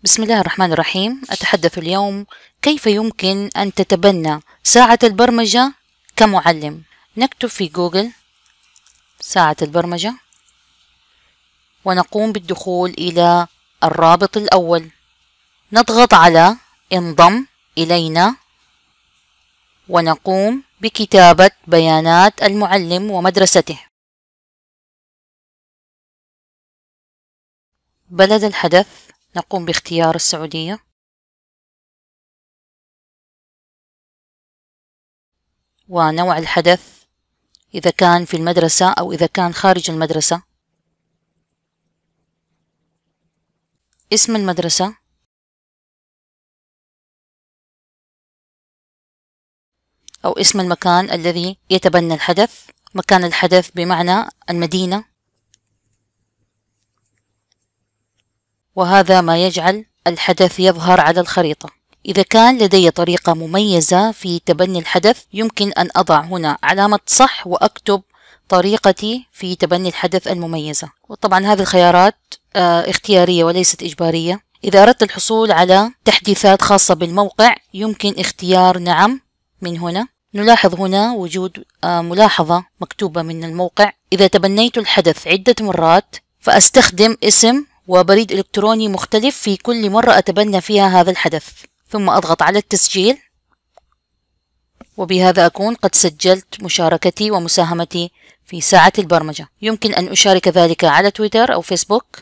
بسم الله الرحمن الرحيم أتحدث اليوم كيف يمكن أن تتبنى ساعة البرمجة كمعلم نكتب في جوجل ساعة البرمجة ونقوم بالدخول إلى الرابط الأول نضغط على انضم إلينا ونقوم بكتابة بيانات المعلم ومدرسته بلد الحدث نقوم باختيار السعودية ونوع الحدث إذا كان في المدرسة أو إذا كان خارج المدرسة اسم المدرسة أو اسم المكان الذي يتبنى الحدث مكان الحدث بمعنى المدينة وهذا ما يجعل الحدث يظهر على الخريطة إذا كان لدي طريقة مميزة في تبني الحدث يمكن أن أضع هنا علامة صح وأكتب طريقتي في تبني الحدث المميزة وطبعا هذه الخيارات آه، اختيارية وليست إجبارية إذا أردت الحصول على تحديثات خاصة بالموقع يمكن اختيار نعم من هنا نلاحظ هنا وجود آه، ملاحظة مكتوبة من الموقع إذا تبنيت الحدث عدة مرات فأستخدم اسم وبريد إلكتروني مختلف في كل مرة أتبنى فيها هذا الحدث ثم أضغط على التسجيل وبهذا أكون قد سجلت مشاركتي ومساهمتي في ساعة البرمجة يمكن أن أشارك ذلك على تويتر أو فيسبوك